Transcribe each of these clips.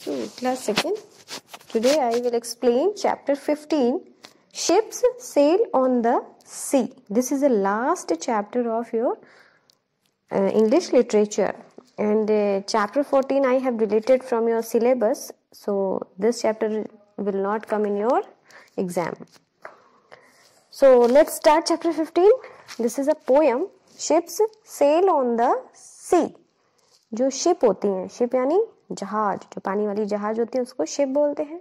So, class second, today I will explain chapter 15 Ships Sail on the Sea. This is the last chapter of your uh, English literature and uh, chapter 14 I have deleted from your syllabus. So, this chapter will not come in your exam. So, let's start chapter 15. This is a poem Ships Sail on the Sea. जो ship होती हैं ship यानी जहाज जो पानी वाली जहाज होती है उसको शिप बोलते हैं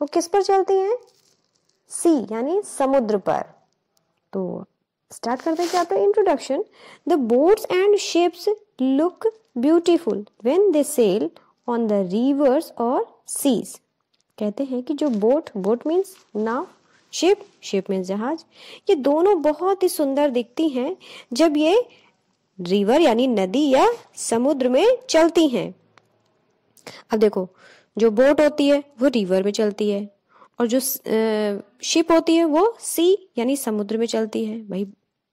वो किस पर चलती हैं सी यानी समुद्र पर तो स्टार्ट करते हैं क्या तो introduction the boats and ships look beautiful when they sail on the rivers और सीज कहते हैं कि जो बोट बोट मीन्स नाव शिप शिप मींस जहाज ये दोनों बहुत ही सुंदर दिखती हैं जब ये रिवर यानी नदी या समुद्र में चलती हैं अब देखो जो बोट होती है वो रिवर में चलती है और जो शिप होती है वो सी यानी समुद्र में चलती है भाई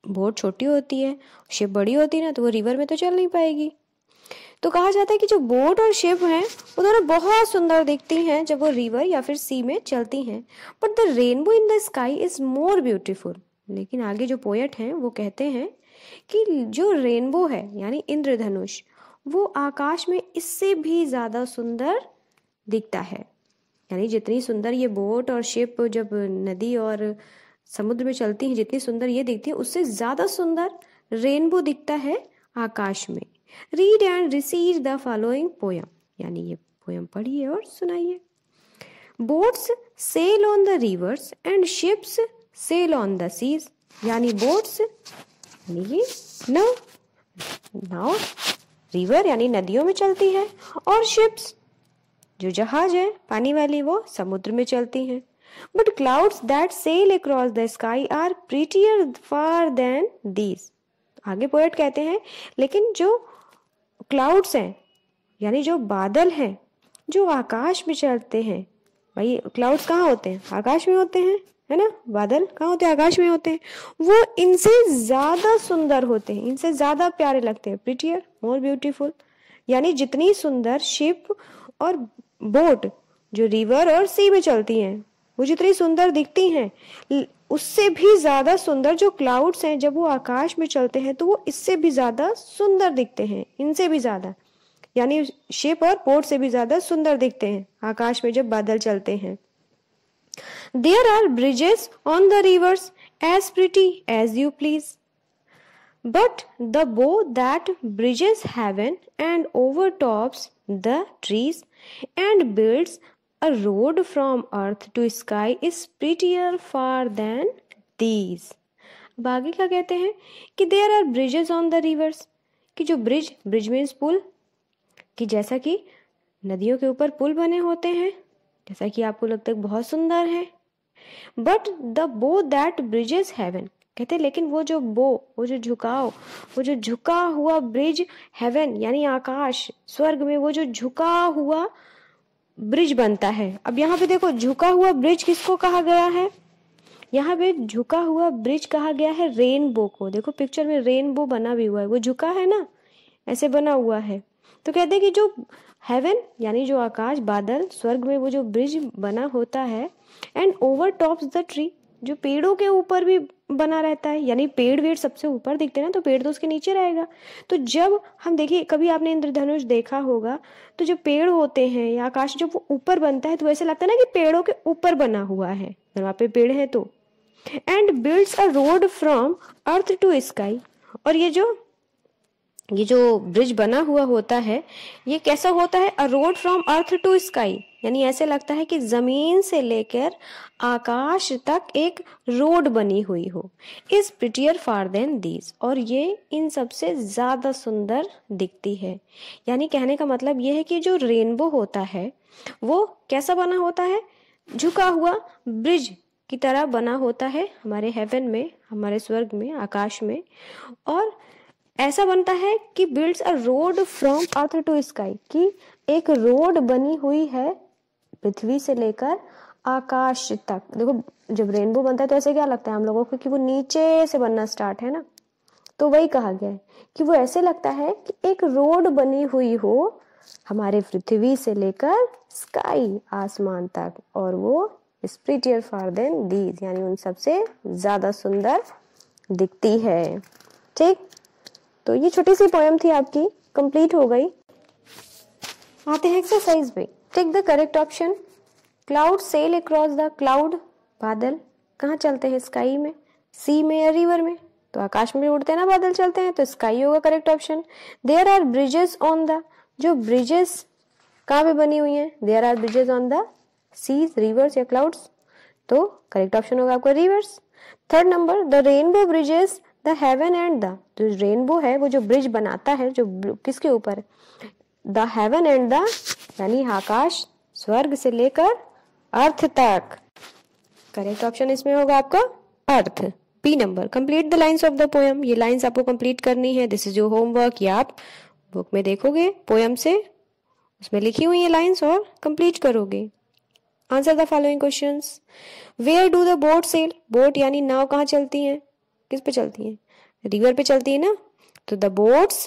बोट छोटी होती है शिप बड़ी होती है ना तो वो रिवर में तो चल नहीं पाएगी तो कहा जाता है कि जो बोट और शिप हैं वो दोनों बहुत सुंदर दिखती हैं जब वो रिवर या फिर सी में चलती हैं but the rainbow in the sky is more beautiful लेकिन आगे जो पोएट हैं वो कहते हैं कि जो रेनबो है यानी इंद्रधनुष वो आकाश में इससे भी ज़्यादा सुंदर दिखता है यानी जितनी सुंदर ये बोट और शिप जब नदी और समुद्र में चलती हैं जितनी सुंदर ये दिखती है उससे ज़्यादा सुंदर रेनबो दिखता है आकाश में read and receive the following poem यानी ये पोयम पढ़िए और सुनाइए boats sail on the rivers and ships sail on the seas यानी बोट्स ये नाव नाव रिवर यानी नदियों में चलती है और शिप्स जो जहाज है पानी वाली वो समुद्र में चलती हैं but clouds that sail across the sky are prettier far than these आगे पोएट कहते हैं लेकिन जो क्लाउड्स हैं यानी जो बादल हैं जो आकाश में चलते हैं भाई क्लाउड्स कहाँ होते हैं आकाश में होते हैं है ना बादल कहाँ होते हैं आकाश में होते हैं वो इनसे ज्यादा सुंदर होते हैं इनसे ज्यादा प्यारे लगते हैं प्रिटियर मोर ब्यूटीफुल यानी जितनी सुंदर शिप और बोट जो रिवर और सी में चलती हैं वो जितनी सुंदर दिखती हैं उससे भी ज्यादा सुंदर जो क्लाउड्स हैं जब वो आकाश में चलते हैं तो वो इससे भी ज्यादा सुंदर दिखते हैं इनसे भी ज्यादा यानी शिप और पोर्ट से भी ज्यादा सुंदर दिखते हैं आकाश में जब बादल चलते हैं There are bridges on the rivers as pretty as you please. But the bow that bridges heaven and overtops the trees and builds a road from earth to sky is prettier far than these. अब आगे क्या कहते हैं कि there are bridges on the rivers कि जो bridge bridge means पुल कि जैसा कि नदियों के ऊपर पुल बने होते हैं जैसा कि आपको लगता है बहुत सुंदर है but the bow that bridges heaven कहते लेकिन वो जो बो वो जो झुकाव वो जो झुका हुआ ब्रिज हेवन यानी आकाश स्वर्ग में वो जो झुका हुआ ब्रिज बनता है अब यहाँ पे देखो झुका हुआ ब्रिज किसको कहा गया है यहाँ पे झुका हुआ ब्रिज कहा गया है रेनबो को देखो पिक्चर में रेनबो बना भी हुआ है वो झुका है ना ऐसे बना हुआ है तो कहते हैं कि जो हेवन यानी जो आकाश बादल स्वर्ग में वो जो ब्रिज बना होता है and overtops the tree जो पेड़ों के ऊपर भी बना रहता है यानी पेड़ वेड़ सबसे ऊपर दिखते हैं ना तो पेड़ तो उसके नीचे रहेगा तो जब हम देखिए कभी आपने इंद्रधनुष देखा होगा तो जो पेड़ होते हैं या आकाश जब वो ऊपर बनता है तो ऐसे लगता है ना कि पेड़ों के ऊपर बना हुआ है अगर वहाँ पे पेड़ है तो and builds a road from earth to sky और ये जो ये जो ब्रिज बना हुआ होता है ये कैसा होता है a road from earth to sky यानी ऐसे लगता है कि ज़मीन से लेकर आकाश तक एक रोड बनी हुई हो इस प्रिटियर फार देन दीज और ये इन सबसे ज़्यादा सुंदर दिखती है यानी कहने का मतलब ये है कि जो रेनबो होता है वो कैसा बना होता है झुका हुआ ब्रिज की तरह बना होता है हमारे हेवन में हमारे स्वर्ग में आकाश में और ऐसा बनता है कि builds a road from earth to sky कि एक रोड बनी हुई है पृथ्वी से लेकर आकाश तक देखो जब रेनबो बनता है तो ऐसे क्या लगता है हम लोगों को कि वो नीचे से बनना स्टार्ट है ना तो वही कहा गया है कि वो ऐसे लगता है कि एक रोड बनी हुई हो हमारे पृथ्वी से लेकर स्काई आसमान तक और वो स्प्रिटियर फार देन दीज यानी उन सबसे ज़्यादा सुंदर दिखती है ठीक तो ये छोटी सी पोयम थी आपकी कंप्लीट हो गई आते हैं एक्सरसाइज भी take the correct option cloud sail across the cloud बादल कहाँ चलते हैं स्काई में सी में या रिवर में तो आकाश में उड़ते ना बादल चलते हैं तो स्काई होगा correct option there are bridges on the जो ब्रिजेस कहाँ पे बनी हुई हैं there are bridges on the seas rivers या क्लाउड्स तो करेक्ट ऑप्शन होगा आपका rivers third number the rainbow bridges the heaven and the जो रेनबो है वो जो ब्रिज बनाता है जो किसके ऊपर द हेवन एंड द यानी आकाश स्वर्ग से लेकर अर्थ तक करेक्ट ऑप्शन इसमें होगा आपका earth B number complete the lines of the poem ये लाइंस आपको कंप्लीट करनी है दिस इज योर होमवर्क ये आप बुक में देखोगे पोयम से उसमें लिखी हुई ये लाइंस और कंप्लीट करोगे answer the following question where do the boat sail boat यानी नाव कहाँ चलती है किस पे चलती है रिवर पे चलती है ना तो the boats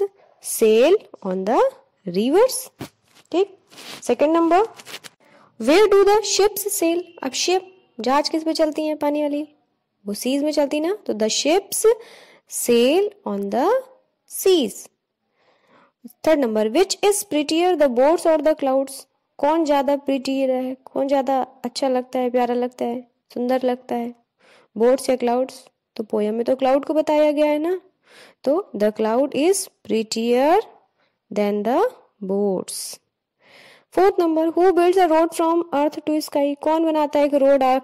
sail on the rivers ठीक second number where do the ships sail अब शिप जहाज किस पे चलती है पानी वाली वो सीज में चलती ना तो the ships sail on the seas third number which is prettier the boats और द क्लाउड्स कौन ज्यादा प्रिटियर है कौन ज्यादा अच्छा लगता है प्यारा लगता है सुंदर लगता है बोट्स या क्लाउड्स तो पोयम में तो क्लाउड को बताया गया है ना तो the cloud is prettier than the boats fourth number who builds a road from earth to sky कौन बनाता है एक रोड आ,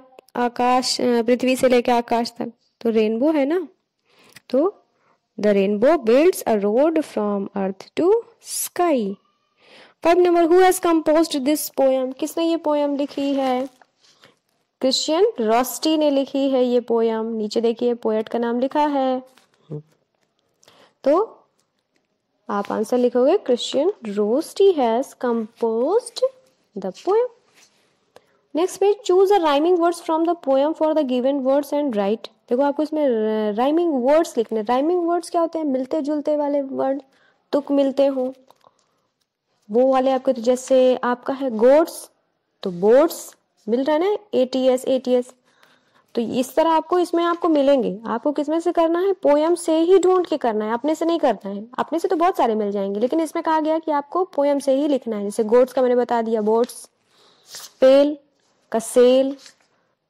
आकाश पृथ्वी से लेकर आकाश तक तो रेनबो है ना तो the rainbow builds a road from earth to sky five number who has composed this poem किसने ये पोयम लिखी है क्रिश्चियन रॉस्टी ने लिखी है ये पोयम नीचे देखिए पोएट का नाम लिखा है तो आप आंसर लिखोगे Christian Rossetti has compose the poem next page choose a rhyming words from the poem for the given words and write देखो आपको इसमें राइमिंग वर्ड्स लिखने राइमिंग वर्ड्स क्या होते हैं मिलते जुलते वाले वर्ड तुक मिलते हो वो वाले आपके तो जैसे आपका है गोड्स तो बोर्ड्स मिल रहा है ना A T S A T S तो इस तरह आपको इसमें आपको मिलेंगे आपको किसमें से करना है पोयम से ही ढूंढ के करना है अपने से नहीं करना है अपने से तो बहुत सारे मिल जाएंगे लेकिन इसमें कहा गया कि आपको पोयम से ही लिखना है जैसे गोट्स का मैंने बता दिया बोट्स पेल का सेल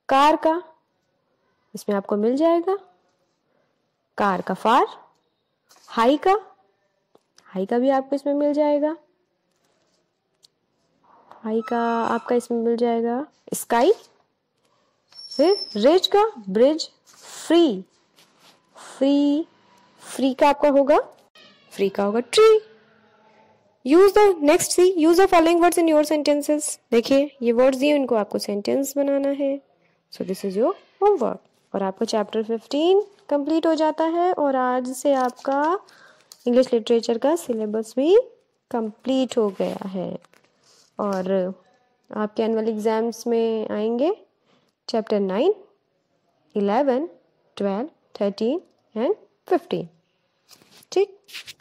कार का इसमें आपको मिल जाएगा कार का फार हाई का हाई का भी आपको इसमें मिल जाएगा हाई का आपका इसमें मिल जाएगा स्काई फिर रिज का ब्रिज फ्री फ्री फ्री का आपका होगा फ्री का होगा tree use the next C use the following words in your sentences देखिए ये वर्ड्स दिए इनको आपको सेंटेंस बनाना है so this is your homework और आपका चैप्टर फिफ्टीन कंप्लीट हो जाता है और आज से आपका इंग्लिश लिटरेचर का सिलेबस भी कंप्लीट हो गया है और आपके एनुअल एग्ज़ाम्स में आएंगे chapter 9, 11, 12, 13 and 15. Tick.